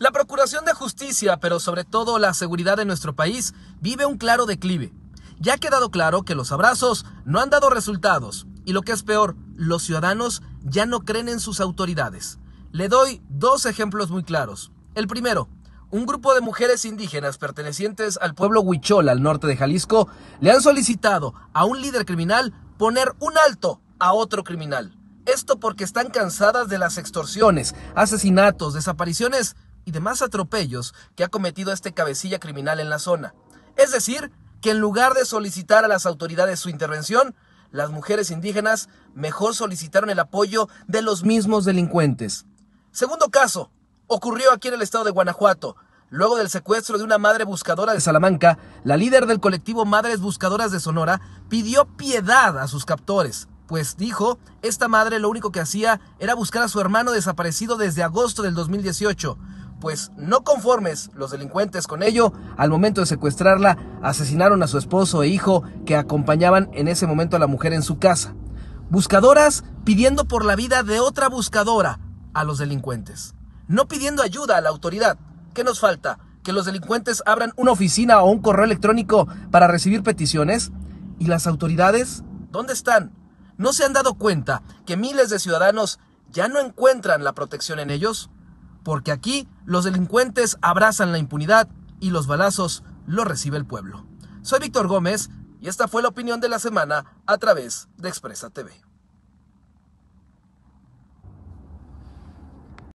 La Procuración de Justicia, pero sobre todo la seguridad de nuestro país, vive un claro declive. Ya ha quedado claro que los abrazos no han dado resultados y lo que es peor, los ciudadanos ya no creen en sus autoridades. Le doy dos ejemplos muy claros. El primero, un grupo de mujeres indígenas pertenecientes al pueblo Huichol, al norte de Jalisco, le han solicitado a un líder criminal poner un alto a otro criminal. Esto porque están cansadas de las extorsiones, asesinatos, desapariciones y demás atropellos que ha cometido este cabecilla criminal en la zona. Es decir, que en lugar de solicitar a las autoridades su intervención, las mujeres indígenas mejor solicitaron el apoyo de los mismos delincuentes. Segundo caso, ocurrió aquí en el estado de Guanajuato. Luego del secuestro de una madre buscadora de Salamanca, la líder del colectivo Madres Buscadoras de Sonora pidió piedad a sus captores, pues dijo, esta madre lo único que hacía era buscar a su hermano desaparecido desde agosto del 2018 pues no conformes los delincuentes con ello, al momento de secuestrarla asesinaron a su esposo e hijo que acompañaban en ese momento a la mujer en su casa. Buscadoras pidiendo por la vida de otra buscadora a los delincuentes, no pidiendo ayuda a la autoridad. ¿Qué nos falta? ¿Que los delincuentes abran una oficina o un correo electrónico para recibir peticiones? ¿Y las autoridades? ¿Dónde están? ¿No se han dado cuenta que miles de ciudadanos ya no encuentran la protección en ellos? porque aquí los delincuentes abrazan la impunidad y los balazos los recibe el pueblo. Soy Víctor Gómez y esta fue la opinión de la semana a través de Expresa TV.